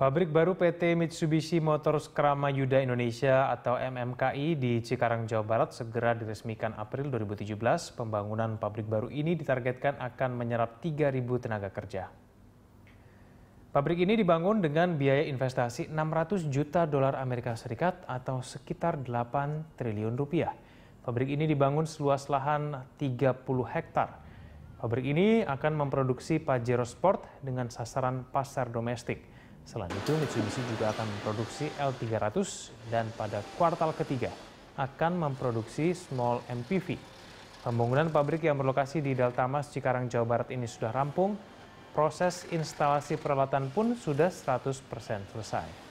Pabrik baru PT Mitsubishi Motors Krama Yuda Indonesia atau MMKI di Cikarang, Jawa Barat segera diresmikan April 2017. Pembangunan pabrik baru ini ditargetkan akan menyerap 3.000 tenaga kerja. Pabrik ini dibangun dengan biaya investasi 600 juta dolar Amerika Serikat atau sekitar 8 triliun rupiah. Pabrik ini dibangun seluas lahan 30 hektar. Pabrik ini akan memproduksi Pajero Sport dengan sasaran pasar domestik. Selain itu, Mitsubishi juga akan memproduksi L300 dan pada kuartal ketiga akan memproduksi small MPV. Pembangunan pabrik yang berlokasi di Delta Mas Cikarang, Jawa Barat ini sudah rampung. Proses instalasi peralatan pun sudah 100% selesai.